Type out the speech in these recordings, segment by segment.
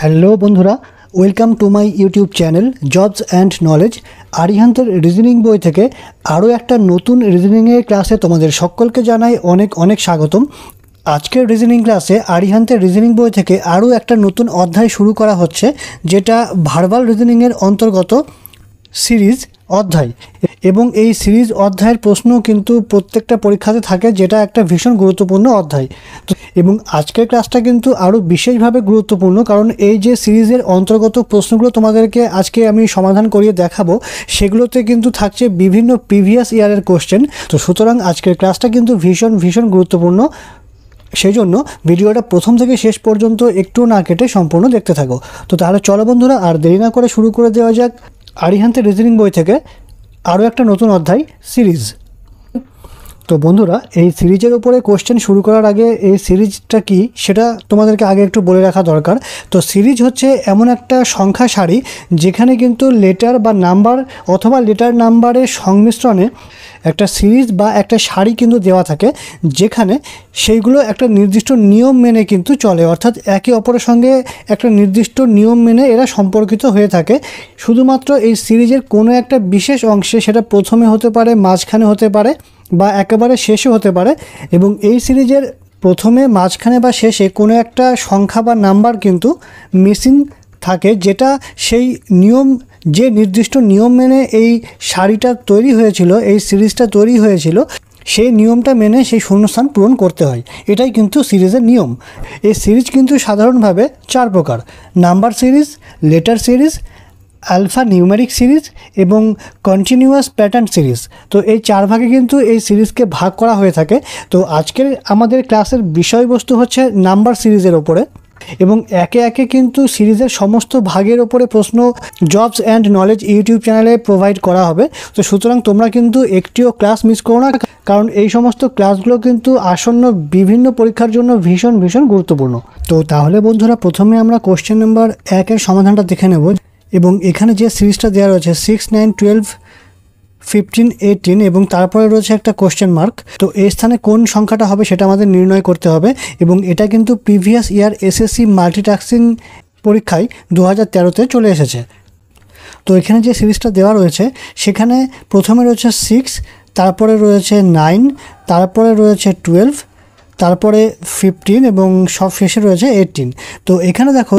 hello বন্ধুরা welcome to my YouTube channel jobs and knowledge আরিহান্তের reasoning বই থেকে আরও একটা নতুন রিজনিংয়ের ক্লাসে তোমাদের সকলকে জানাই অনেক অনেক স্বাগতম আজকের রিজনিং ক্লাসে আরিহান্তের রিজনিং বই থেকে আরও একটা নতুন অধ্যায় শুরু করা হচ্ছে যেটা ভার্বাল রিজনিংয়ের অন্তর্গত সিরিজ অধ্যায় এবং এই সিরিজ অধ্যায়ের প্রশ্ন কিন্তু প্রত্যেকটা পরীক্ষাতে থাকে যেটা একটা ভীষণ গুরুত্বপূর্ণ অধ্যায় তো এবং আজকের ক্লাসটা কিন্তু আরও বিশেষভাবে গুরুত্বপূর্ণ কারণ এই যে সিরিজের অন্তর্গত প্রশ্নগুলো তোমাদেরকে আজকে আমি সমাধান করিয়ে দেখাবো সেগুলোতে কিন্তু থাকছে বিভিন্ন প্রিভিয়াস ইয়ারের কোশ্চেন তো সুতরাং আজকের ক্লাসটা কিন্তু ভীষণ ভীষণ গুরুত্বপূর্ণ সেই জন্য ভিডিওটা প্রথম থেকে শেষ পর্যন্ত একটু না কেটে সম্পূর্ণ দেখতে থাকো তো তাহলে চলো বন্ধুরা আর দেরি না করে শুরু করে দেওয়া যাক আরিহান্তের রিজনিং বই থেকে আরও একটা নতুন অধ্যায় সিরিজ তো বন্ধুরা এই সিরিজের উপরে কোশ্চেন শুরু করার আগে এই সিরিজটা কি সেটা তোমাদেরকে আগে একটু বলে রাখা দরকার তো সিরিজ হচ্ছে এমন একটা সংখ্যা সারি যেখানে কিন্তু লেটার বা নাম্বার অথবা লেটার নাম্বারের সংমিশ্রণে একটা সিরিজ বা একটা শাড়ি কিন্তু দেওয়া থাকে যেখানে সেইগুলো একটা নির্দিষ্ট নিয়ম মেনে কিন্তু চলে অর্থাৎ একে অপরের সঙ্গে একটা নির্দিষ্ট নিয়ম মেনে এরা সম্পর্কিত হয়ে থাকে শুধুমাত্র এই সিরিজের কোনো একটা বিশেষ অংশে সেটা প্রথমে হতে পারে মাঝখানে হতে পারে বা একেবারে শেষও হতে পারে এবং এই সিরিজের প্রথমে মাঝখানে বা শেষে কোনো একটা সংখ্যা বা নাম্বার কিন্তু মিসিং থাকে যেটা সেই নিয়ম যে নির্দিষ্ট নিয়ম মেনে এই শাড়িটা তৈরি হয়েছিল এই সিরিজটা তৈরি হয়েছিল সেই নিয়মটা মেনে সেই শূন্যস্থান পূরণ করতে হয় এটাই কিন্তু সিরিজের নিয়ম এই সিরিজ কিন্তু সাধারণভাবে চার প্রকার number series letter series alpha numeric series এবং কন্টিনিউয়াস প্যাটার্ন সিরিজ তো এই চার ভাগে কিন্তু এই সিরিজকে ভাগ করা হয়ে থাকে তো আজকের আমাদের ক্লাসের বিষয়বস্তু হচ্ছে নাম্বার সিরিজের ওপরে এবং একে একে কিন্তু সিরিজের সমস্ত ভাগের ওপরে প্রশ্ন জবস অ্যান্ড নলেজ ইউটিউব চ্যানেলে প্রোভাইড করা হবে তো সুতরাং তোমরা কিন্তু একটিও ক্লাস মিস করো না কারণ এই সমস্ত ক্লাসগুলো কিন্তু আসন্ন বিভিন্ন পরীক্ষার জন্য ভীষণ ভীষণ গুরুত্বপূর্ণ তো তাহলে বন্ধুরা প্রথমে আমরা কোশ্চেন নাম্বার একের সমাধানটা দেখে নেব এবং এখানে যে সিরিজটা দেওয়া রয়েছে six nine twelve fifteen eighteen এবং তারপরে রয়েছে একটা কোশ্চেন মার্ক তো এই স্থানে কোন সংখ্যাটা হবে সেটা আমাদের নির্ণয় করতে হবে এবং এটা কিন্তু প্রিভিয়াস ইয়ার এসএসসি মাল্টিটাস্কিং পরীক্ষায় দু হাজার তেরোতে চলে এসেছে তো এখানে যে সিরিজটা দেওয়া রয়েছে সেখানে প্রথমে রয়েছে সিক্স তারপরে রয়েছে নাইন তারপরে রয়েছে টুয়েলভ তারপরে ফিফটিন এবং সব শেষে রয়েছে এইটিন তো এখানে দেখো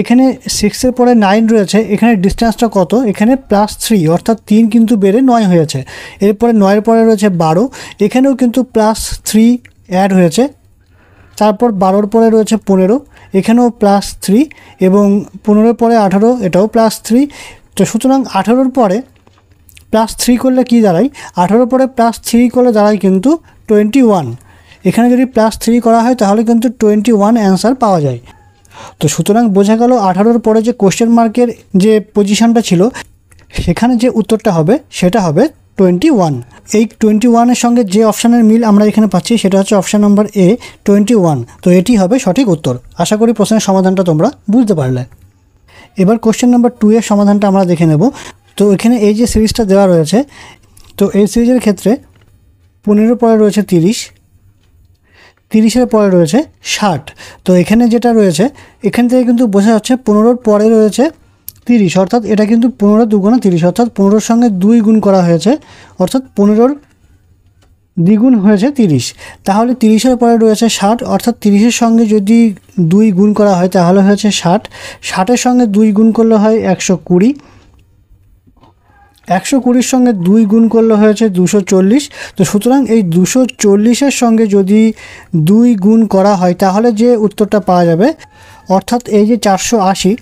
এখানে সিক্সের পরে নাইন রয়েছে এখানে ডিস্টেন্সটা কত এখানে প্লাস থ্রি অর্থাৎ তিন কিন্তু বেড়ে নয় হয়েছে এরপরে নয়ের পরে রয়েছে বারো এখানেও কিন্তু প্লাস থ্রি অ্যাড হয়েছে তারপর বারোর পরে রয়েছে পনেরো এখানেও প্লাস থ্রি এবং পনেরোর পরে আঠারো এটাও প্লাস থ্রি তো সুতরাং আঠারোর পরে প্লাস থ্রি করলে কি দাঁড়ায় আঠারোর পরে প্লাস থ্রি করলে দাঁড়ায় কিন্তু টোয়েন্টি ওয়ান এখানে যদি প্লাস থ্রি করা হয় তাহলে কিন্তু টোয়েন্টি ওয়ান অ্যান্সার পাওয়া যায় তো সুতরাং বোঝা গেল আঠারোর পরে যে কোশ্চেন মার্কের যে পজিশানটা ছিল সেখানে যে উত্তরটা হবে সেটা হবে টোয়েন্টি ওয়ান এই টোয়েন্টি ওয়ানের সঙ্গে যে অপশানের মিল আমরা এখানে পাচ্ছি সেটা হচ্ছে option number A twenty one তো এটি হবে সঠিক উত্তর আশা করি প্রশ্নের সমাধানটা তোমরা বুঝতে পারলে এবার কোশ্চেন নম্বর টু এর সমাধানটা আমরা দেখে নেব তো এখানে এই যে সিরিজটা দেওয়া রয়েছে তো এই সিরিজের ক্ষেত্রে পনেরো পরে রয়েছে তিরিশ তিরিশের পরে রয়েছে ষাট তো এখানে যেটা রয়েছে এখান থেকে কিন্তু বোঝা যাচ্ছে পনেরোর পরে রয়েছে তিরিশ অর্থাৎ এটা কিন্তু পনেরো দুগুণা তিরিশ অর্থাৎ পনেরোর সঙ্গে দুই গুণ করা হয়েছে অর্থাৎ পনেরোর দ্বিগুণ হয়েছে তিরিশ তাহলে তিরিশের পরে রয়েছে ষাট অর্থাৎ তিরিশের সঙ্গে যদি দুই গুণ করা হয় তাহলে হয়েছে ষাট ষাটের সঙ্গে দুই গুণ করলে হয় একশো কুড়ি একশো কুড়ির সঙ্গে দুই গুণ করলে হয়েছে দুশো চল্লিশ তো সুতরাং এই দুশো চল্লিশের সঙ্গে যদি দুই গুণ করা হয় তাহলে যে উত্তরটা পাওয়া যাবে অর্থাৎ এই যে চারশো আশি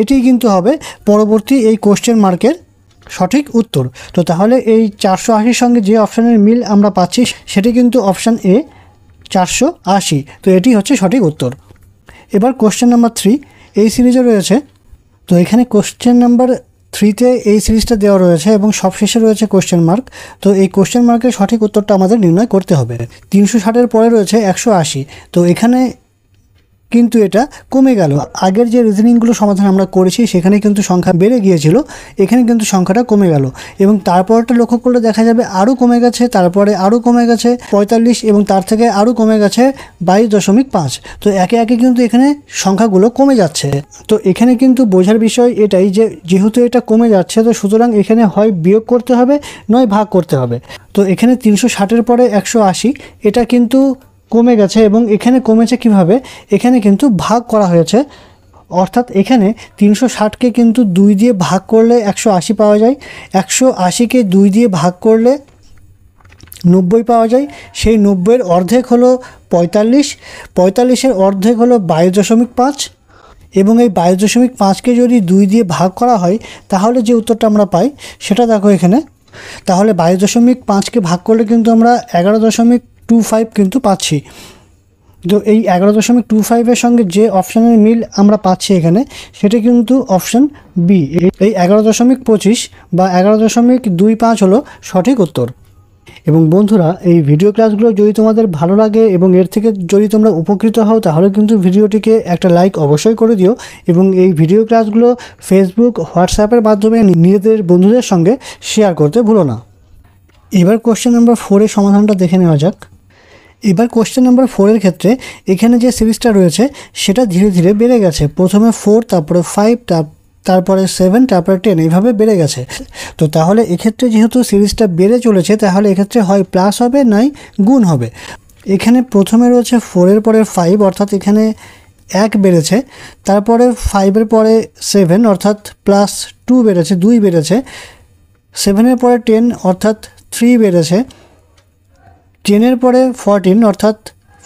এটি কিন্তু হবে পরবর্তী এই কোশ্চেন মার্কের সঠিক উত্তর তো তাহলে এই চারশো আশির সঙ্গে যে অপশানের মিল আমরা পাচ্ছি সেটি কিন্তু অপশান এ চারশো আশি তো এটি হচ্ছে সঠিক উত্তর এবার কোশ্চেন নাম্বার থ্রি এই সিরিজে রয়েছে তো এখানে কোশ্চেন নাম্বার থ্রিতে এই সিরিজটা দেওয়া রয়েছে এবং সবশেষে রয়েছে কোশ্চেন মার্ক তো এই কোশ্চেন মার্কের সঠিক উত্তরটা আমাদের নির্ণয় করতে হবে তিনশো ষাটের পরে রয়েছে একশো আশি তো এখানে কিন্তু এটা কমে গেল আগের যে রিজনিংগুলো সমাধান আমরা করেছি সেখানে কিন্তু সংখ্যা বেড়ে গিয়েছিল এখানে কিন্তু সংখ্যাটা কমে গেল এবং তারপরটা লক্ষ্য করলে দেখা যাবে আরও কমে গেছে তারপরে আরও কমে গেছে পঁয়তাল্লিশ এবং তার থেকে আরও কমে গেছে বাইশ দশমিক পাঁচ তো একে একে কিন্তু এখানে সংখ্যাগুলো কমে যাচ্ছে তো এখানে কিন্তু বোঝার বিষয় এটাই যে যেহেতু এটা কমে যাচ্ছে তো সুতরাং এখানে হয় বিয়োগ করতে হবে নয় ভাগ করতে হবে তো এখানে তিনশো ষাটের পরে একশো আশি এটা কিন্তু কমে গেছে এবং এখানে কমেছে কিভাবে এখানে কিন্তু ভাগ করা হয়েছে অর্থাৎ এখানে তিনশো ষাটকে কিন্তু দুই দিয়ে ভাগ করলে একশো আশি পাওয়া যায় একশো আশিকে দুই দিয়ে ভাগ করলে নব্বই পাওয়া যায় সেই নব্বইয়ের অর্ধেক হলো পঁয়তাল্লিশ পঁয়তাল্লিশের অর্ধেক হলো বাইশ দশমিক পাঁচ এবং এই বাইশ দশমিক পাঁচকে যদি দুই দিয়ে ভাগ করা হয় তাহলে যে উত্তরটা আমরা পাই সেটা দেখো এখানে তাহলে বাইশ দশমিক পাঁচকে ভাগ করলে কিন্তু আমরা এগারো দশমিক টু ফাইভ কিন্তু পাচ্ছি তো এই এগারো দশমিক টু ফাইভের সঙ্গে যে অপশানের মিল আমরা পাচ্ছি এখানে সেটা কিন্তু অপশান বি এই এগারো দশমিক পঁচিশ বা এগারো দশমিক দুই পাঁচ হলো সঠিক উত্তর এবং বন্ধুরা এই ভিডিও ক্লাসগুলো যদি তোমাদের ভালো লাগে এবং এর থেকে যদি তোমরা উপকৃত হও তাহলে কিন্তু ভিডিওটিকে একটা লাইক অবশ্যই করে দিও এবং এই ভিডিও ক্লাসগুলো ফেসবুক হোয়াটসঅ্যাপের মাধ্যমে নিজেদের বন্ধুদের সঙ্গে শেয়ার করতে ভুলো না এবার কোশ্চেন নাম্বার ফোরের সমাধানটা দেখে নেওয়া যাক এবার কোয়েশ্চেন নাম্বার ফোরের ক্ষেত্রে এখানে যে সিরিজটা রয়েছে সেটা ধীরে ধীরে বেড়ে গেছে প্রথমে ফোর তারপরে ফাইভ তারপরে সেভেন তারপরে টেন এইভাবে বেড়ে গেছে তো তাহলে এক্ষেত্রে যেহেতু সিরিজটা বেড়ে চলেছে তাহলে এক্ষেত্রে হয় প্লাস হবে নয় গুণ হবে এখানে প্রথমে রয়েছে ফোরের পরে ফাইভ অর্থাৎ এখানে এক বেড়েছে তারপরে ফাইভের পরে সেভেন অর্থাৎ প্লাস টু বেড়েছে দুই বেড়েছে সেভেনের পরে টেন অর্থাৎ থ্রি বেড়েছে টেনের পরে ফরটিন অর্থাৎ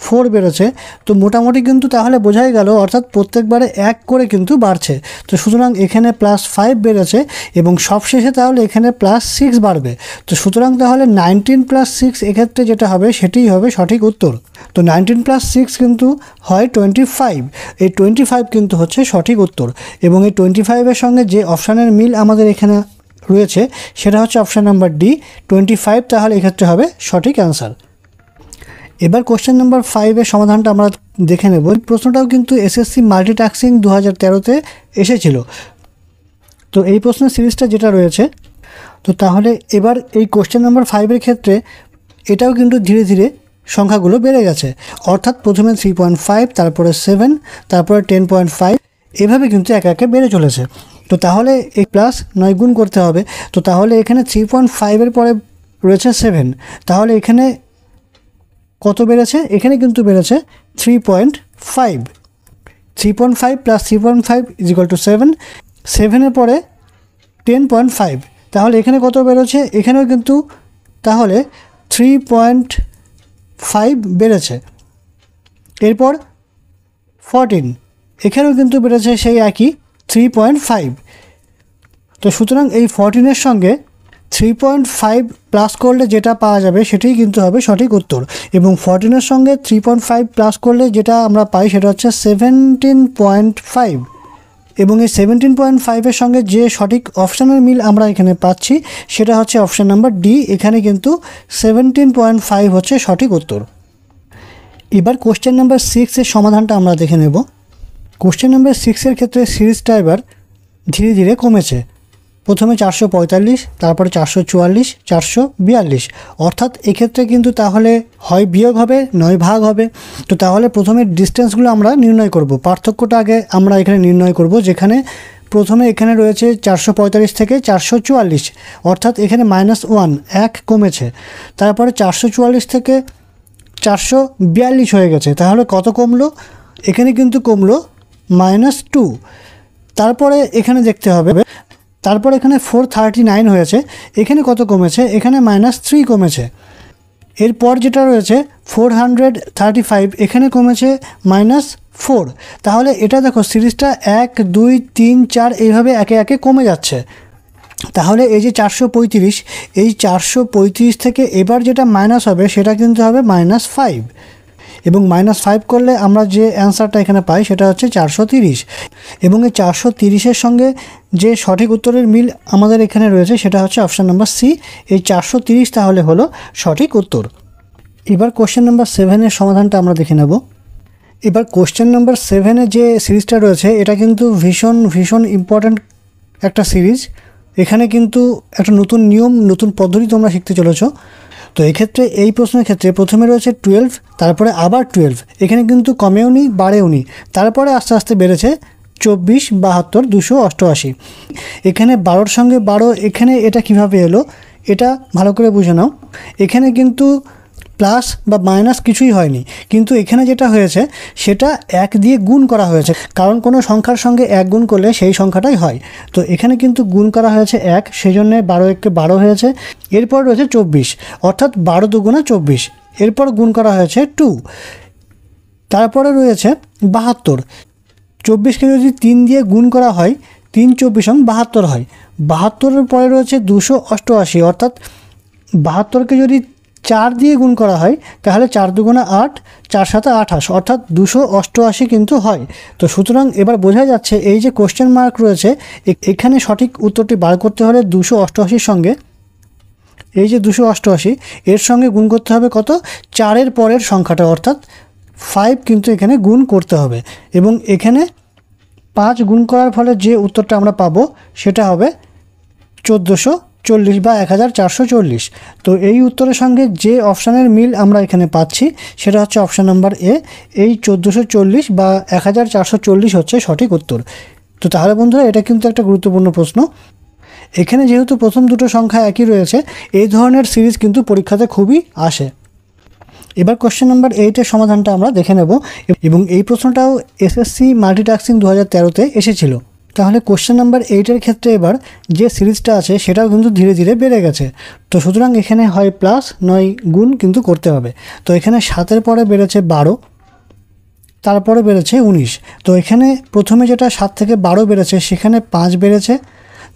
ফোর বেরোছে তো মোটামুটি কিন্তু তাহলে বোঝাই গেল অর্থাৎ প্রত্যেকবারে এক করে কিন্তু বাড়ছে তো সুতরাং এখানে প্লাস ফাইভ বেড়েছে এবং সবশেষে তাহলে এখানে প্লাস সিক্স বাড়বে তো সুতরাং তাহলে নাইনটিন প্লাস সিক্স এক্ষেত্রে যেটা হবে সেটিই হবে সঠিক উত্তর তো নাইনটিন প্লাস সিক্স কিন্তু হয় টোয়েন্টি ফাইভ এই টোয়েন্টি ফাইভ কিন্তু হচ্ছে সঠিক উত্তর এবং এই টোয়েন্টি ফাইভের সঙ্গে যে অপশানের মিল আমাদের এখানে রয়েছে সেটা হচ্ছে option number D twenty five তাহলে এক্ষেত্রে হবে সঠিক অ্যান্সার এবার কোশ্চেন নাম্বার ফাইভের সমাধানটা আমরা দেখে নেব প্রশ্নটাও কিন্তু এসএসসি মাল্টিটাস্কিং দু হাজার তেরোতে এসেছিল তো এই প্রশ্নের সিরিজটা যেটা রয়েছে তো তাহলে এবার এই কোশ্চেন নাম্বার ফাইভের ক্ষেত্রে এটাও কিন্তু ধীরে ধীরে সংখ্যাগুলো বেড়ে গেছে অর্থাৎ প্রথমে থ্রি পয়েন্ট ফাইভ তারপরে সেভেন তারপরে টেন পয়েন্ট ফাইভ এভাবে কিন্তু একে একে বেড়ে চলেছে তো তাহলে এই প্লাস নয় গুণ করতে হবে তো তাহলে এখানে থ্রি পয়েন্ট ফাইভের পরে রয়েছে সেভেন তাহলে এখানে কত বেড়েছে এখানে কিন্তু বেড়েছে three point five three point five plus three point five is to seven সেভেনের পরে টেন পয়েন্ট ফাইভ তাহলে এখানে কত বেড়েছে এখানেও কিন্তু তাহলে থ্রি পয়েন্ট ফাইভ বেড়েছে এরপর ফরটিন এখানেও কিন্তু বেড়েছে সেই একই থ্রি পয়েন্ট ফাইভ তো সুতরাং এই ফরটিনের সঙ্গে থ্রি পয়েন্ট ফাইভ প্লাস করলে যেটা পাওয়া যাবে সেটাই কিন্তু হবে সঠিক উত্তর এবং ফরটিনের সঙ্গে থ্রি পয়েন্ট ফাইভ প্লাস করলে যেটা আমরা পাই সেটা হচ্ছে সেভেন্টিন পয়েন্ট ফাইভ এবং এই সেভেন্টিন পয়েন্ট ফাইভের সঙ্গে যে সঠিক অপশানের মিল আমরা এখানে পাচ্ছি সেটা হচ্ছে অপশান নাম্বার ডি এখানে কিন্তু সেভেন্টিন পয়েন্ট ফাইভ হচ্ছে সঠিক উত্তর এবার কোশ্চেন নাম্বার সিক্সের সমাধানটা আমরা দেখে নেব কোশ্চেন নাম্বার সিক্সের ক্ষেত্রে সিরিজটা এবার ধীরে ধীরে কমেছে প্রথমে চারশো পঁয়তাল্লিশ তারপরে চারশো চুয়াল্লিশ চারশো বিয়াল্লিশ অর্থাৎ এক্ষেত্রে কিন্তু তাহলে হয় বিয়োগ হবে নয় ভাগ হবে তো তাহলে প্রথমে ডিস্টেন্সগুলো আমরা নির্ণয় করব পার্থক্যটা আগে আমরা এখানে নির্ণয় করব যেখানে প্রথমে এখানে রয়েছে চারশো পঁয়তাল্লিশ থেকে চারশো চুয়াল্লিশ অর্থাৎ এখানে মাইনাস ওয়ান এক কমেছে তারপরে চারশো চুয়াল্লিশ থেকে চারশো বিয়াল্লিশ হয়ে গেছে তাহলে কত কমলো এখানে কিন্তু কমলো মাইনাস টু তারপরে এখানে দেখতে হবে তারপর এখানে ফোর থার্টি নাইন হয়েছে এখানে কত কমেছে এখানে মাইনাস থ্রি কমেছে এরপর যেটা রয়েছে ফোর হান্ড্রেড থার্টি ফাইভ এখানে কমেছে মাইনাস ফোর তাহলে এটা দেখো সিরিজটা এক দুই তিন চার এইভাবে একে একে কমে যাচ্ছে তাহলে এই যে চারশো পঁয়ত্রিশ এই চারশো পঁয়ত্রিশ থেকে এবার যেটা মাইনাস হবে সেটা কিন্তু হবে মাইনাস ফাইভ এবং মাইনাস ফাইভ করলে আমরা যে অ্যান্সারটা এখানে পাই সেটা হচ্ছে চারশো তিরিশ এবং এই চারশো তিরিশের সঙ্গে যে সঠিক উত্তরের মিল আমাদের এখানে রয়েছে সেটা হচ্ছে অপশান নাম্বার সি এই চারশো তিরিশ তাহলে হলো সঠিক উত্তর এবার কোশ্চেন নাম্বার সেভেনের সমাধানটা আমরা দেখে নেব এবার কোশ্চেন নাম্বার সেভেনে যে সিরিজটা রয়েছে এটা কিন্তু ভীষণ ভীষণ ইম্পর্ট্যান্ট একটা সিরিজ এখানে কিন্তু একটা নতুন নিয়ম নতুন পদ্ধতি তোমরা শিখতে চলেছ তো এক্ষেত্রে এই প্রশ্নের ক্ষেত্রে প্রথমে রয়েছে টুয়েলভ তারপরে আবার টুয়েলভ এখানে কিন্তু কমেও নি বাড়েও নি তারপরে আস্তে আস্তে বেড়েছে চব্বিশ বাহাত্তর দুশো অষ্টআশি এখানে বারোর সঙ্গে বারো এখানে এটা কিভাবে এলো এটা ভালো করে বুঝে নাও এখানে কিন্তু প্লাস বা মাইনাস কিছুই হয়নি কিন্তু এখানে যেটা হয়েছে সেটা এক দিয়ে গুণ করা হয়েছে কারণ কোনো সংখ্যার সঙ্গে এক গুণ করলে সেই সংখ্যাটাই হয় তো এখানে কিন্তু গুণ করা হয়েছে এক সেই জন্যে বারো একে বারো হয়েছে এরপর রয়েছে চব্বিশ অর্থাৎ বারো দুগুণা চব্বিশ এরপর গুণ করা হয়েছে টু তারপরে রয়েছে বাহাত্তর চব্বিশকে যদি তিন দিয়ে গুণ করা হয় তিন চব্বিশ অং বাহাত্তর হয় বাহাত্তরের পরে রয়েছে দুশো অষ্টআশি অর্থাৎ বাহাত্তরকে যদি চার দিয়ে গুণ করা হয় তাহলে চার দুগুণা আট চার সাথে আঠাশ অর্থাৎ দুশো অষ্টআশি কিন্তু হয় তো সুতরাং এবার বোঝা যাচ্ছে এই যে কোশ্চেন মার্ক রয়েছে এখানে সঠিক উত্তরটি বার করতে হলে দুশো অষ্টআশির সঙ্গে এই যে দুশো অষ্টআশি এর সঙ্গে গুণ করতে হবে কত চারের পরের সংখ্যাটা অর্থাৎ ফাইভ কিন্তু এখানে গুণ করতে হবে এবং এখানে পাঁচ গুণ করার ফলে যে উত্তরটা আমরা পাবো সেটা হবে চোদ্দোশো চল্লিশ বা এক হাজার চারশো চল্লিশ তো এই উত্তরের সঙ্গে যে অপশানের মিল আমরা এখানে পাচ্ছি সেটা হচ্ছে অপশান নাম্বার এ এই চোদ্দোশো চল্লিশ বা এক হাজার চারশো চল্লিশ হচ্ছে সঠিক উত্তর তো তাহলে বন্ধুরা এটা কিন্তু একটা গুরুত্বপূর্ণ প্রশ্ন এখানে যেহেতু প্রথম দুটো সংখ্যা একই রয়েছে এই ধরনের সিরিজ কিন্তু পরীক্ষাতে খুবই আসে এবার কোশ্চেন নাম্বার এইটের সমাধানটা আমরা দেখে নেব এবং এই প্রশ্নটাও এসএসসি মাল্টিটাস্কিং দু হাজার তেরোতে এসেছিলো তাহলে কোশ্চেন নাম্বার এইটের ক্ষেত্রে এবার যে সিরিজটা আছে সেটাও কিন্তু ধীরে ধীরে বেড়ে গেছে তো সুতরাং এখানে হয় প্লাস নয় গুণ কিন্তু করতে হবে তো এখানে সাতের পরে বেড়েছে বারো তারপরে বেড়েছে উনিশ তো এখানে প্রথমে যেটা সাত থেকে বারো বেড়েছে সেখানে পাঁচ বেড়েছে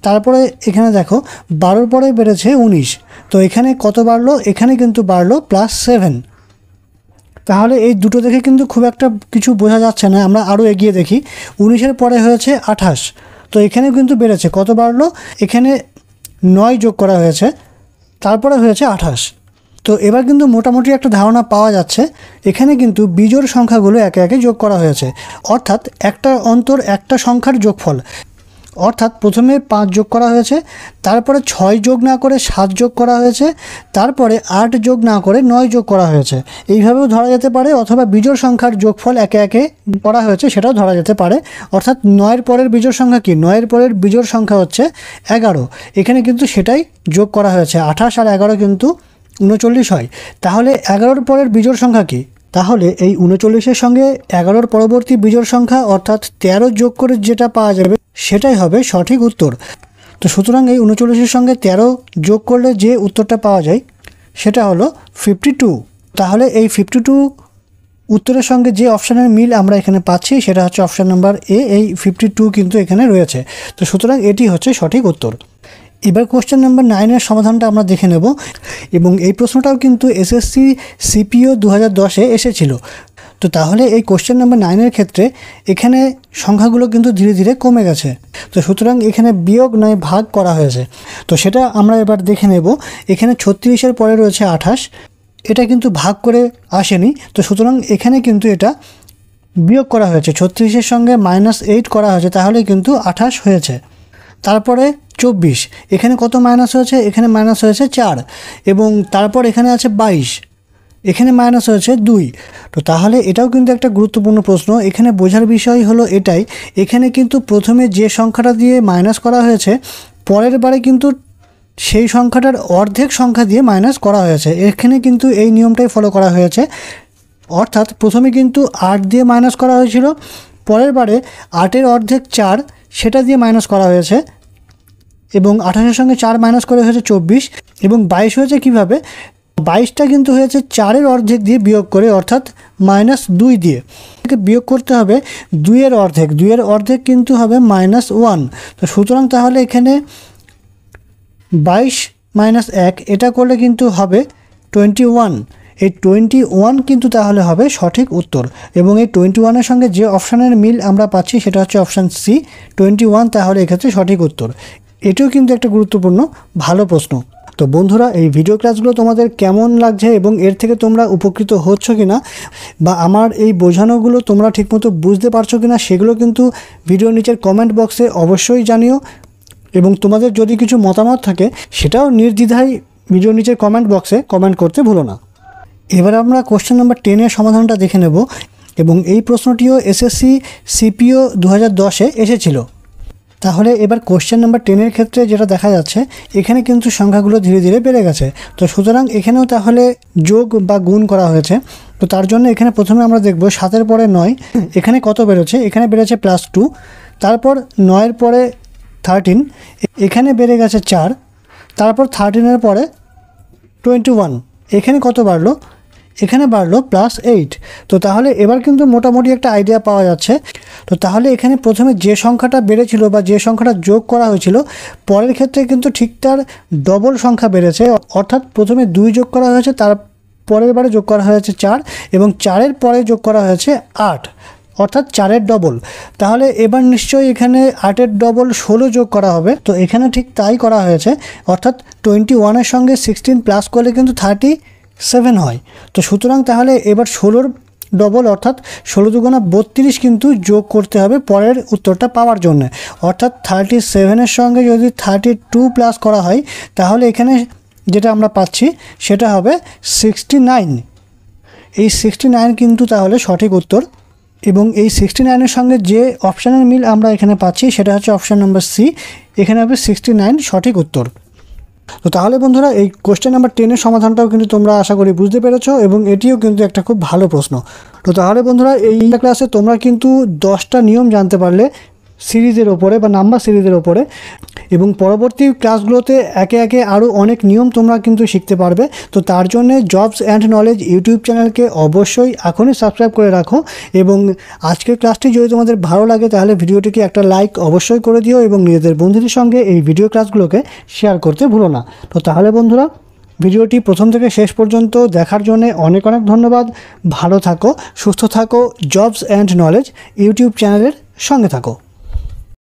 তারপরে এখানে দেখো বারোর পরে বেড়েছে উনিশ তো এখানে কত বাড়লো এখানে কিন্তু বাড়লো প্লাস সেভেন তাহলে এই দুটো দেখে কিন্তু খুব একটা কিছু বোঝা যাচ্ছে না আমরা আরও এগিয়ে দেখি উনিশের পরে হয়েছে আঠাশ তো এখানে কিন্তু বেড়েছে কত বাড়লো এখানে নয় যোগ করা হয়েছে তারপরে হয়েছে আঠাশ তো এবার কিন্তু মোটামুটি একটা ধারণা পাওয়া যাচ্ছে এখানে কিন্তু বিজোড় সংখ্যাগুলো একে একে যোগ করা হয়েছে অর্থাৎ একটা অন্তর একটা সংখ্যার যোগফল অর্থাৎ প্রথমে পাঁচ যোগ করা হয়েছে তারপরে ছয় যোগ না করে সাত যোগ করা হয়েছে তারপরে আট যোগ না করে নয় যোগ করা হয়েছে এইভাবেও ধরা যেতে পারে অথবা বিজোড় সংখ্যার যোগফল একে একে করা হয়েছে সেটাও ধরা যেতে পারে অর্থাৎ নয়ের পরের বিজোড় সংখ্যা কি নয়ের পরের বিজোড় সংখ্যা হচ্ছে এগারো এখানে কিন্তু সেটাই যোগ করা হয়েছে আঠাশ আর এগারো কিন্তু উনচল্লিশ হয় তাহলে এগারোর পরের বিজোড় সংখ্যা কি তাহলে এই উনচল্লিশের সঙ্গে এগারোর পরবর্তী বিজয় সংখ্যা অর্থাৎ ১৩ যোগ করে যেটা পাওয়া যাবে সেটাই হবে সঠিক উত্তর তো সুতরাং এই উনচল্লিশের সঙ্গে ১৩ যোগ করলে যে উত্তরটা পাওয়া যায় সেটা হলো ফিফটি টু তাহলে এই ফিফটি টু উত্তরের সঙ্গে যে অপশানের মিল আমরা এখানে পাচ্ছি সেটা হচ্ছে অপশান নাম্বার এ এই ফিফটি টু কিন্তু এখানে রয়েছে তো সুতরাং এটি হচ্ছে সঠিক উত্তর এবার কোশ্চেন নাম্বার নাইনের সমাধানটা আমরা দেখে নেব এবং এই প্রশ্নটাও কিন্তু এসএসসি সিপিও দু হাজার দশে এসেছিল তো তাহলে এই কোশ্চেন নাম্বার নাইনের ক্ষেত্রে এখানে সংখ্যাগুলো কিন্তু ধীরে ধীরে কমে গেছে তো সুতরাং এখানে বিয়োগ নয় ভাগ করা হয়েছে তো সেটা আমরা এবার দেখে নেব এখানে ছত্রিশের পরে রয়েছে আঠাশ এটা কিন্তু ভাগ করে আসেনি তো সুতরাং এখানে কিন্তু এটা বিয়োগ করা হয়েছে ছত্রিশের সঙ্গে মাইনাস এইট করা হয়েছে তাহলে কিন্তু আঠাশ হয়েছে তারপরে চব্বিশ এখানে কত মাইনাস হয়েছে এখানে মাইনাস হয়েছে চার এবং তারপর এখানে আছে বাইশ এখানে মাইনাস হয়েছে দুই তো তাহলে এটাও কিন্তু একটা গুরুত্বপূর্ণ প্রশ্ন এখানে বোঝার বিষয় হলো এটাই এখানে কিন্তু প্রথমে যে সংখ্যাটা দিয়ে মাইনাস করা হয়েছে পরের বারে কিন্তু সেই সংখ্যাটার অর্ধেক সংখ্যা দিয়ে মাইনাস করা হয়েছে এখানে কিন্তু এই নিয়মটাই ফলো করা হয়েছে অর্থাৎ প্রথমে কিন্তু আট দিয়ে মাইনাস করা হয়েছিল পরের বারে আটের অর্ধেক চার সেটা দিয়ে মাইনাস করা হয়েছে এবং আঠাশের সঙ্গে চার মাইনাস করে হয়েছে চব্বিশ এবং বাইশ হয়েছে কিভাবে বাইশটা কিন্তু হয়েছে চারের অর্ধেক দিয়ে বিয়োগ করে অর্থাৎ মাইনাস দুই দিয়ে বিয়োগ করতে হবে দুইয়ের অর্ধেক দুইয়ের অর্ধেক কিন্তু হবে মাইনাস ওয়ান তো সুতরাং তাহলে এখানে বাইশ মাইনাস এক এটা করলে কিন্তু হবে টোয়েন্টি ওয়ান এই টোয়েন্টি ওয়ান কিন্তু তাহলে হবে সঠিক উত্তর এবং এই টোয়েন্টি ওয়ানের সঙ্গে যে অপশানের মিল আমরা পাচ্ছি সেটা হচ্ছে অপশান সি টোয়েন্টি ওয়ান তাহলে এক্ষেত্রে সঠিক উত্তর এটিও কিন্তু একটা গুরুত্বপূর্ণ ভালো প্রশ্ন তো বন্ধুরা এই ভিডিও ক্লাসগুলো তোমাদের কেমন লাগছে এবং এর থেকে তোমরা উপকৃত হচ্ছ কি না বা আমার এই বোঝানোগুলো তোমরা ঠিকমতো বুঝতে পারছো কি না সেগুলো কিন্তু ভিডিও নিচের কমেন্ট বক্সে অবশ্যই জানিও এবং তোমাদের যদি কিছু মতামত থাকে সেটাও নির্দ্বিধায় ভিডিও নিচের কমেন্ট বক্সে কমেন্ট করতে ভুলো না এবার আমরা কোশ্চেন নাম্বার টেনের সমাধানটা দেখে নেব এবং এই প্রশ্নটিও এসএসসি সিপিও দু হাজার দশে এসেছিল তাহলে এবার কোশ্চেন নাম্বার টেনের ক্ষেত্রে যেটা দেখা যাচ্ছে এখানে কিন্তু সংখ্যাগুলো ধীরে ধীরে বেড়ে গেছে তো সুতরাং এখানেও তাহলে যোগ বা গুণ করা হয়েছে তো তার জন্য এখানে প্রথমে আমরা দেখব সাতের পরে নয় এখানে কত বেড়েছে এখানে বেড়েছে প্লাস টু তারপর নয়ের পরে থার্টিন এখানে বেড়ে গেছে চার তারপর থার্টিনের পরে টোয়েন্টি ওয়ান এখানে কত বাড়লো এখানে বাড়লো প্লাস এইট তো তাহলে এবার কিন্তু মোটামুটি একটা আইডিয়া পাওয়া যাচ্ছে তো তাহলে এখানে প্রথমে যে সংখ্যাটা বেড়েছিল বা যে সংখ্যাটা যোগ করা হয়েছিল পরের ক্ষেত্রে কিন্তু ঠিক তার ডবল সংখ্যা বেড়েছে অর্থাৎ প্রথমে দুই যোগ করা হয়েছে তার পরের বারে যোগ করা হয়েছে চার এবং চারের পরে যোগ করা হয়েছে আট অর্থাৎ চারের ডবল তাহলে এবার নিশ্চয়ই এখানে আটের ডবল ষোলো যোগ করা হবে তো এখানে ঠিক তাই করা হয়েছে অর্থাৎ টোয়েন্টি ওয়ানের সঙ্গে সিক্সটিন প্লাস করলে কিন্তু থার্টি সেভেন হয় তো সুতরাং তাহলে এবার ষোলোর ডবল অর্থাৎ ষোলো দুগুণা বত্রিশ কিন্তু যোগ করতে হবে পরের উত্তরটা পাওয়ার জন্য অর্থাৎ থার্টি সেভেনের সঙ্গে যদি থার্টি টু প্লাস করা হয় তাহলে এখানে যেটা আমরা পাচ্ছি সেটা হবে সিক্সটি নাইন এই সিক্সটি নাইন কিন্তু তাহলে সঠিক উত্তর এবং এই সিক্সটি নাইনের সঙ্গে যে অপশানের মিল আমরা এখানে পাচ্ছি সেটা হচ্ছে অপশান নম্বর সি এখানে হবে সিক্সটি নাইন সঠিক উত্তর তো তাহলে বন্ধুরা এই কোশ্চেন নাম্বার টেনের সমাধানটাও কিন্তু তোমরা আশা করি বুঝতে পেরেছ এবং এটিও কিন্তু একটা খুব ভালো প্রশ্ন তো তাহলে বন্ধুরা এই ক্লাসে তোমরা কিন্তু দশটা নিয়ম জানতে পারলে সিরিজের ওপরে বা নাম্বার সিরিজের ওপরে এবং পরবর্তী ক্লাসগুলোতে একে একে আরও অনেক নিয়ম তোমরা কিন্তু শিখতে পারবে তো তার জন্যে জবস অ্যান্ড নলেজ ইউটিউব চ্যানেলকে অবশ্যই এখনই সাবস্ক্রাইব করে রাখো এবং আজকের ক্লাসটি যদি তোমাদের ভালো লাগে তাহলে ভিডিওটিকে একটা লাইক অবশ্যই করে দিও এবং নিজেদের বন্ধুদের সঙ্গে এই ভিডিও ক্লাসগুলোকে শেয়ার করতে ভুলো না তো তাহলে বন্ধুরা ভিডিওটি প্রথম থেকে শেষ পর্যন্ত দেখার জন্য অনেক অনেক ধন্যবাদ ভালো থাকো সুস্থ থাকো জবস অ্যান্ড নলেজ ইউটিউব চ্যানেলের সঙ্গে থাকো